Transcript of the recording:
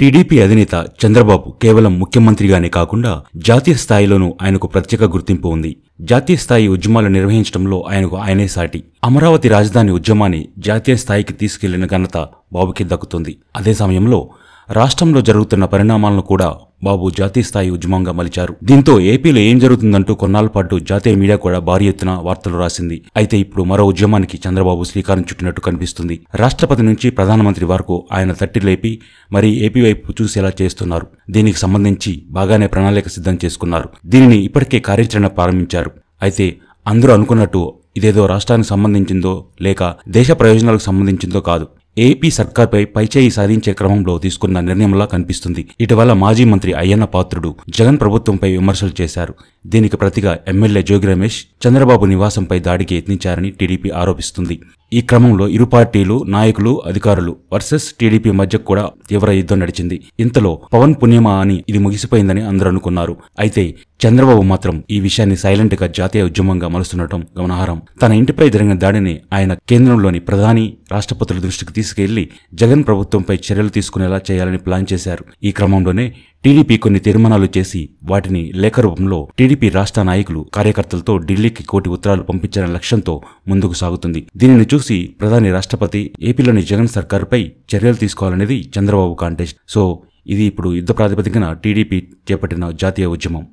TDP అధినేత చంద్రబాబు కేవలం ముఖ్యమంత్రిగానే కాకుండా జాతీయ స్థాయిలోనూ ఆయనకు ప్రత్యేక గుర్తింపు ఉంది జాతీయ స్థాయి ఉద్యమాలు నిర్వహించడంలో ఆయనకు ఆయనే సాటి అమరావతి రాజధాని ఉద్యమాన్ని జాతీయ స్థాయికి తీసుకెళ్లిన ఘనత బాబుకి దక్కుతుంది అదే సమయంలో రాష్ట్రంలో జరుగుతున్న పరిణామాలను కూడా బాబు జాతీయ స్థాయి ఉద్యమంగా మలిచారు దీంతో ఏపీలో ఏం జరుగుతుందంటూ కొన్నాళ్ల పాటు జాతీయ మీడియా కూడా భారీ ఎత్తున వార్తలు రాసింది అయితే ఇప్పుడు మరో ఉద్యమానికి చంద్రబాబు శ్రీకారం చుట్టినట్టు కనిపిస్తుంది రాష్ట్రపతి నుంచి ప్రధానమంత్రి వరకు ఆయన తట్టి లేపి మరీ ఏపీ వైపు చూసేలా చేస్తున్నారు దీనికి సంబంధించి బాగానే ప్రణాళిక సిద్ధం చేసుకున్నారు దీనిని ఇప్పటికే కార్యాచరణ ప్రారంభించారు అయితే అందరూ అనుకున్నట్టు ఇదేదో రాష్ట్రానికి సంబంధించిందో లేక దేశ ప్రయోజనాలకు సంబంధించిందో కాదు ఏపీ సర్కార్పై పైచేయి సాధించే క్రమంలో తీసుకున్న నిర్ణయంలా కనిపిస్తుంది ఇటీవల మాజీ మంత్రి అయ్యన్న పాత్రుడు జగన్ ప్రభుత్వంపై విమర్శలు చేశారు దీనికి ప్రతిగా ఎమ్మెల్యే జోగి రమేష్ చంద్రబాబు నివాసంపై దాడికి యత్నించారని టీడీపీ ఆరోపిస్తుంది ఈ క్రమంలో ఇరు పార్టీలు నాయకులు అధికారులు వర్సెస్ టీడీపీ మధ్య కూడా తీవ్ర యుద్ధం నడిచింది ఇంతలో పవన్ పుణ్యమా అని ఇది ముగిసిపోయిందని అందరూ అనుకున్నారు అయితే చంద్రబాబు మాత్రం ఈ విషయాన్ని సైలెంట్ గా జాతీయ ఉద్యమంగా మలుస్తుండటం గమనార్హం తన ఇంటిపై జరిగిన దాడిని ఆయన కేంద్రంలోని ప్రధాని రాష్ట్రపతుల దృష్టికి తీసుకెళ్లి జగన్ ప్రభుత్వంపై చర్యలు తీసుకునేలా చేయాలని ప్లాన్ చేశారు ఈ క్రమంలోనే టీడీపీ కొన్ని తీర్మానాలు చేసి వాటిని లేఖ రూపంలో టీడీపీ రాష్ట్ర నాయకులు కార్యకర్తలతో ఢిల్లీకి కోటి ఉత్తరాలు పంపించిన లక్ష్యంతో ముందుకు సాగుతుంది దీనిని చూసి ప్రధాని రాష్ట్రపతి ఏపీలోని జగన్ సర్కారుపై చర్యలు తీసుకోవాలనేది చంద్రబాబు కాంటెస్ట్ సో ఇది ఇప్పుడు యుద్ధ ప్రాతిపదికన టీడీపీ చేపట్టిన జాతీయ ఉద్యమం